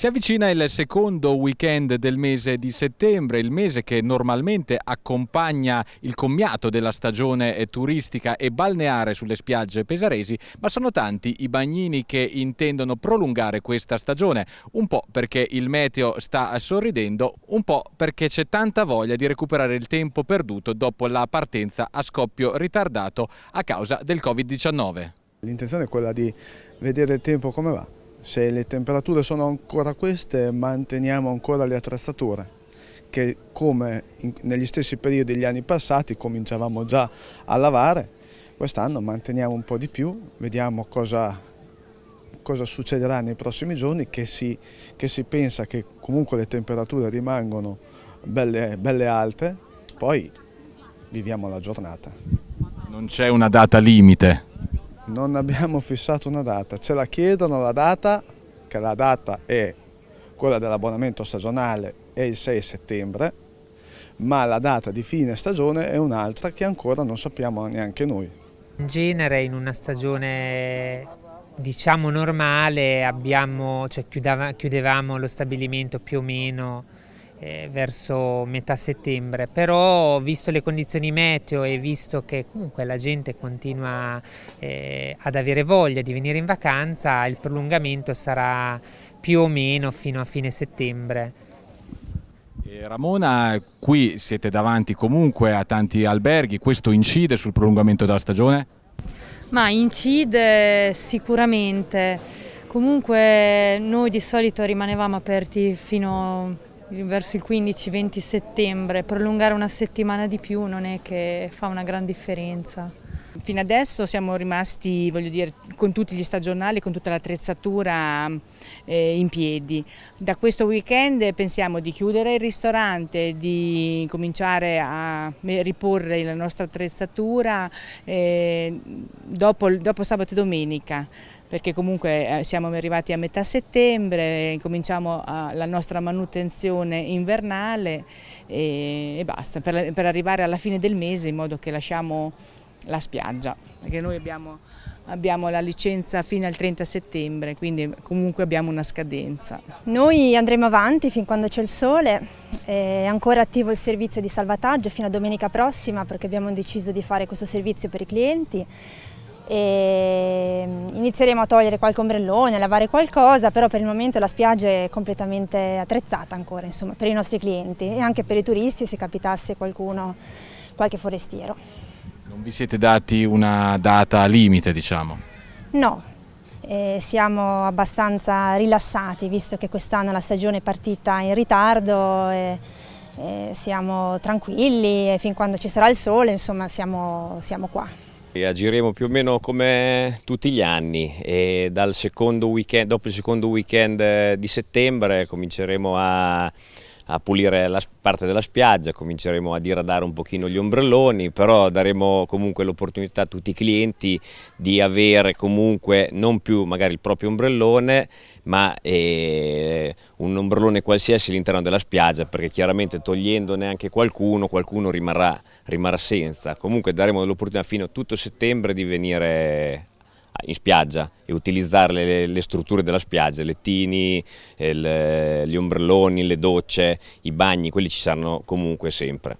Si avvicina il secondo weekend del mese di settembre, il mese che normalmente accompagna il commiato della stagione turistica e balneare sulle spiagge pesaresi, ma sono tanti i bagnini che intendono prolungare questa stagione, un po' perché il meteo sta sorridendo, un po' perché c'è tanta voglia di recuperare il tempo perduto dopo la partenza a scoppio ritardato a causa del Covid-19. L'intenzione è quella di vedere il tempo come va se le temperature sono ancora queste manteniamo ancora le attrezzature che come in, negli stessi periodi degli anni passati cominciavamo già a lavare, quest'anno manteniamo un po' di più, vediamo cosa, cosa succederà nei prossimi giorni che si, che si, pensa che comunque le temperature rimangono belle, belle alte, poi viviamo la giornata. Non c'è una data limite? Non abbiamo fissato una data, ce la chiedono la data, che la data è quella dell'abbonamento stagionale, è il 6 settembre, ma la data di fine stagione è un'altra che ancora non sappiamo neanche noi. In genere in una stagione diciamo normale abbiamo, cioè chiudava, chiudevamo lo stabilimento più o meno eh, verso metà settembre, però visto le condizioni meteo e visto che comunque la gente continua eh, ad avere voglia di venire in vacanza, il prolungamento sarà più o meno fino a fine settembre. Ramona, qui siete davanti comunque a tanti alberghi, questo incide sul prolungamento della stagione? Ma incide sicuramente, comunque noi di solito rimanevamo aperti fino verso il 15-20 settembre, prolungare una settimana di più non è che fa una gran differenza. Fino adesso siamo rimasti dire, con tutti gli stagionali, con tutta l'attrezzatura eh, in piedi. Da questo weekend pensiamo di chiudere il ristorante, di cominciare a riporre la nostra attrezzatura eh, dopo, dopo sabato e domenica perché comunque eh, siamo arrivati a metà settembre, cominciamo ah, la nostra manutenzione invernale eh, e, basta, per, arrivare alla fine del mese in modo che lasciamo la spiaggia, perché noi abbiamo, abbiamo, la licenza fino al 30 settembre, quindi comunque abbiamo una scadenza. Noi andremo avanti fin quando c'è il sole, è ancora attivo il servizio di salvataggio fino a domenica prossima perché abbiamo deciso di fare questo servizio per i clienti. E mm, inizieremo a togliere qualche ombrellone, a lavare qualcosa, però per il momento la spiaggia è completamente attrezzata ancora insomma, per i nostri clienti e anche per i turisti se capitasse qualcuno, qualche forestiero. Non vi siete dati una data limite, diciamo? No, eh, siamo abbastanza rilassati, visto che quest'anno la stagione è partita in ritardo, e, eh, siamo tranquilli e fin quando ci sarà il sole, insomma, siamo, siamo qua. E agiremo più o meno come tutti gli anni e dal secondo weekend, dopo il secondo weekend eh, di settembre cominceremo a a pulire la parte della spiaggia, cominceremo a diradare un pochino gli ombrelloni, però daremo comunque l'opportunità a tutti i clienti di avere comunque non più magari il proprio ombrellone, ma eh, un ombrellone qualsiasi all'interno della spiaggia, perché chiaramente togliendone anche qualcuno, qualcuno rimarrà, rimarrà senza. Comunque daremo l'opportunità fino a tutto settembre di venire in spiaggia e utilizzare le, le strutture della spiaggia, i lettini, eh, le, gli ombrelloni, le docce, i bagni, quelli ci saranno comunque sempre.